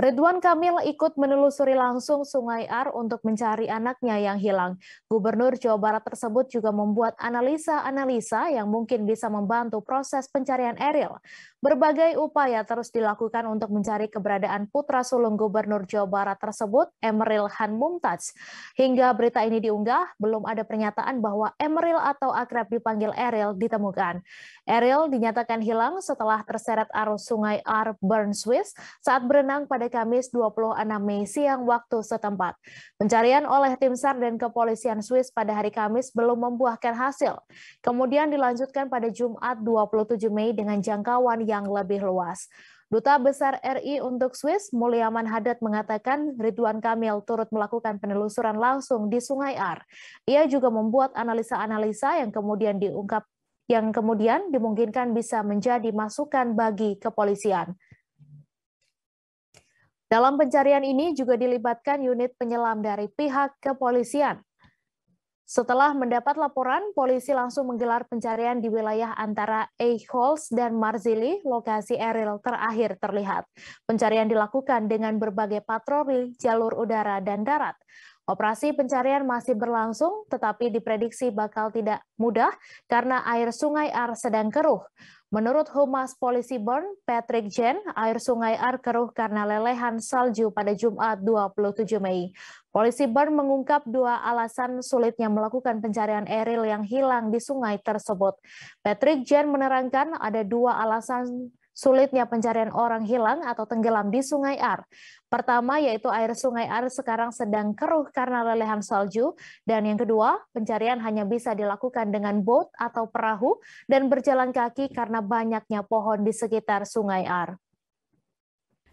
Ridwan Kamil ikut menelusuri langsung Sungai Ar untuk mencari anaknya yang hilang. Gubernur Jawa Barat tersebut juga membuat analisa-analisa yang mungkin bisa membantu proses pencarian Eril. Berbagai upaya terus dilakukan untuk mencari keberadaan putra sulung Gubernur Jawa Barat tersebut, Emeril Han Mumtaz. Hingga berita ini diunggah, belum ada pernyataan bahwa Emeril atau akrab dipanggil Eril ditemukan. Eril dinyatakan hilang setelah terseret arus Sungai Ar Bern Swiss saat berenang pada Kamis 26 Mei siang waktu setempat. Pencarian oleh tim SAR dan kepolisian Swiss pada hari Kamis belum membuahkan hasil. Kemudian dilanjutkan pada Jumat 27 Mei dengan jangkauan yang lebih luas. Duta Besar RI untuk Swiss, Mulyaman Hadad, mengatakan Ridwan Kamil turut melakukan penelusuran langsung di Sungai Ar. Ia juga membuat analisa-analisa yang kemudian diungkap yang kemudian dimungkinkan bisa menjadi masukan bagi kepolisian. Dalam pencarian ini juga dilibatkan unit penyelam dari pihak kepolisian. Setelah mendapat laporan, polisi langsung menggelar pencarian di wilayah antara Eichholz dan Marzili, lokasi Eril terakhir terlihat. Pencarian dilakukan dengan berbagai patroli jalur udara dan darat. Operasi pencarian masih berlangsung, tetapi diprediksi bakal tidak mudah karena air sungai Ar sedang keruh. Menurut Humas Polisi Bern, Patrick Jen, air sungai Ar keruh karena lelehan salju pada Jumat 27 Mei. Polisi Bern mengungkap dua alasan sulitnya melakukan pencarian Eril yang hilang di sungai tersebut. Patrick Jen menerangkan ada dua alasan sulitnya pencarian orang hilang atau tenggelam di Sungai Ar. Pertama, yaitu air Sungai Ar sekarang sedang keruh karena lelehan salju. Dan yang kedua, pencarian hanya bisa dilakukan dengan bot atau perahu dan berjalan kaki karena banyaknya pohon di sekitar Sungai Ar.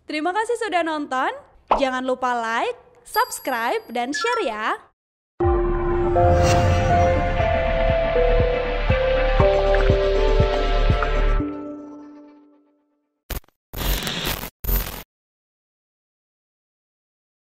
Terima kasih sudah nonton. Jangan lupa like, subscribe, dan share ya.